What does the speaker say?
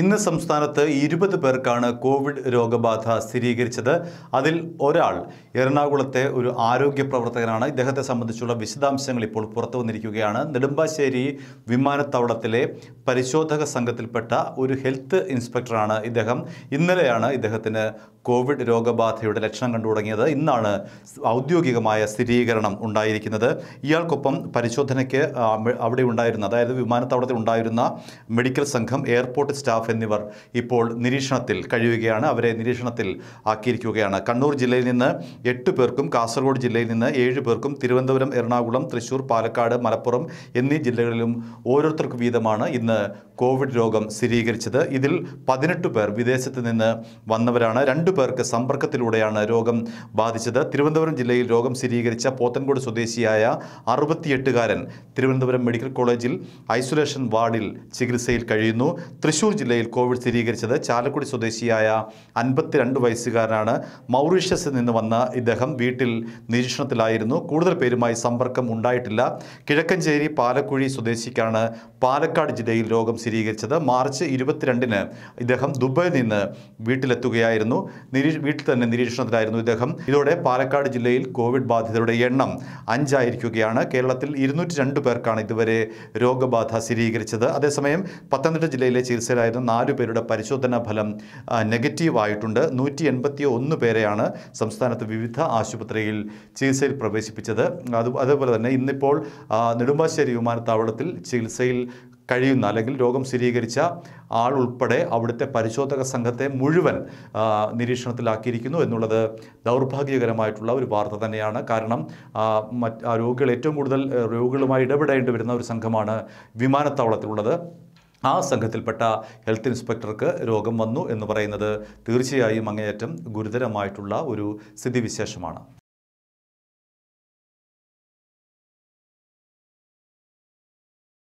ഇന്ന് സംസ്ഥാനത്ത് ഇരുപത് പേർക്കാണ് കോവിഡ് രോഗബാധ സ്ഥിരീകരിച്ചത് അതിൽ ഒരാൾ എറണാകുളത്തെ ഒരു ആരോഗ്യ പ്രവർത്തകനാണ് ഇദ്ദേഹത്തെ സംബന്ധിച്ചുള്ള വിശദാംശങ്ങൾ ഇപ്പോൾ പുറത്തു വന്നിരിക്കുകയാണ് നെടുമ്പാശ്ശേരി വിമാനത്താവളത്തിലെ പരിശോധക സംഘത്തിൽപ്പെട്ട ഒരു ഹെൽത്ത് ഇൻസ്പെക്ടറാണ് ഇദ്ദേഹം ഇന്നലെയാണ് ഇദ്ദേഹത്തിന് കോവിഡ് രോഗബാധയുടെ ലക്ഷണം കണ്ടു തുടങ്ങിയത് ഇന്നാണ് ഔദ്യോഗികമായ സ്ഥിരീകരണം ഉണ്ടായിരിക്കുന്നത് ഇയാൾക്കൊപ്പം പരിശോധനയ്ക്ക് അവിടെ ഉണ്ടായിരുന്ന അതായത് വിമാനത്താവളത്തിൽ ഉണ്ടായിരുന്ന മെഡിക്കൽ സംഘം എയർപോർട്ട് സ്റ്റാഫ് എന്നിവർ ഇപ്പോൾ നിരീക്ഷണത്തിൽ കഴിയുകയാണ് അവരെ നിരീക്ഷണത്തിൽ ആക്കിയിരിക്കുകയാണ് കണ്ണൂർ ജില്ലയിൽ നിന്ന് എട്ട് പേർക്കും കാസർഗോഡ് ജില്ലയിൽ നിന്ന് ഏഴ് പേർക്കും തിരുവനന്തപുരം എറണാകുളം തൃശൂർ പാലക്കാട് മലപ്പുറം എന്നീ ജില്ലകളിലും ഓരോരുത്തർക്ക് വീതമാണ് ഇന്ന് കോവിഡ് രോഗം സ്ഥിരീകരിച്ചത് ഇതിൽ പതിനെട്ട് പേർ വിദേശത്ത് നിന്ന് വന്നവരാണ് രണ്ടു പേർക്ക് സമ്പർക്കത്തിലൂടെയാണ് രോഗം ബാധിച്ചത് തിരുവനന്തപുരം ജില്ലയിൽ രോഗം സ്ഥിരീകരിച്ച പോത്തൻകോട് സ്വദേശിയായ അറുപത്തിയെട്ടുകാരൻ തിരുവനന്തപുരം മെഡിക്കൽ കോളേജിൽ ഐസൊലേഷൻ വാർഡിൽ ചികിത്സയിൽ കഴിയുന്നു തൃശൂർ ജില്ലയിൽ കോവിഡ് സ്ഥിരീകരിച്ചത് ചാലക്കുടി സ്വദേശിയായ അൻപത്തിരണ്ട് വയസ്സുകാരനാണ് മൗറീഷ്യസിൽ നിന്ന് വന്ന ഇദ്ദേഹം വീട്ടിൽ നിരീക്ഷണത്തിലായിരുന്നു കൂടുതൽ പേരുമായി സമ്പർക്കം ഉണ്ടായിട്ടില്ല കിഴക്കഞ്ചേരി പാലക്കുഴി സ്വദേശിക്കാണ് പാലക്കാട് ജില്ലയിൽ രോഗം സ്ഥിരീകരിച്ചത് മാർച്ച് ഇരുപത്തിരണ്ടിന് ഇദ്ദേഹം ദുബായിൽ നിന്ന് വീട്ടിലെത്തുകയായിരുന്നു നിരീ വീട്ടിൽ തന്നെ നിരീക്ഷണത്തിലായിരുന്നു ഇദ്ദേഹം ഇതോടെ പാലക്കാട് ജില്ലയിൽ കോവിഡ് ബാധിതരുടെ എണ്ണം അഞ്ചായിരിക്കുകയാണ് കേരളത്തിൽ ഇരുന്നൂറ്റി രണ്ട് പേർക്കാണ് ഇതുവരെ രോഗബാധ സ്ഥിരീകരിച്ചത് അതേസമയം പത്തനംതിട്ട ജില്ലയിലെ ചികിത്സയിലായിരുന്ന നാലു പേരുടെ പരിശോധനാ ഫലം നെഗറ്റീവ് ആയിട്ടുണ്ട് നൂറ്റി എൺപത്തി ഒന്ന് പേരെയാണ് സംസ്ഥാനത്ത് വിവിധ ആശുപത്രിയിൽ ചികിത്സയിൽ പ്രവേശിപ്പിച്ചത് അത് അതുപോലെ തന്നെ ഇന്നിപ്പോൾ നെടുമ്പാശ്ശേരി വിമാനത്താവളത്തിൽ ചികിത്സയിൽ കഴിയുന്ന അല്ലെങ്കിൽ രോഗം സ്ഥിരീകരിച്ച ആൾ ഉൾപ്പെടെ അവിടുത്തെ പരിശോധക സംഘത്തെ മുഴുവൻ നിരീക്ഷണത്തിലാക്കിയിരിക്കുന്നു എന്നുള്ളത് ദൗർഭാഗ്യകരമായിട്ടുള്ള ഒരു വാർത്ത തന്നെയാണ് കാരണം മറ്റ് ആ രോഗികൾ ഏറ്റവും കൂടുതൽ രോഗികളുമായി ഇടപെടേണ്ടി വരുന്ന ഒരു സംഘമാണ് വിമാനത്താവളത്തിലുള്ളത് ആ സംഘത്തിൽപ്പെട്ട ഹെൽത്ത് ഇൻസ്പെക്ടർക്ക് രോഗം വന്നു എന്ന് പറയുന്നത് തീർച്ചയായും അങ്ങേയറ്റം ഗുരുതരമായിട്ടുള്ള ഒരു സ്ഥിതിവിശേഷമാണ്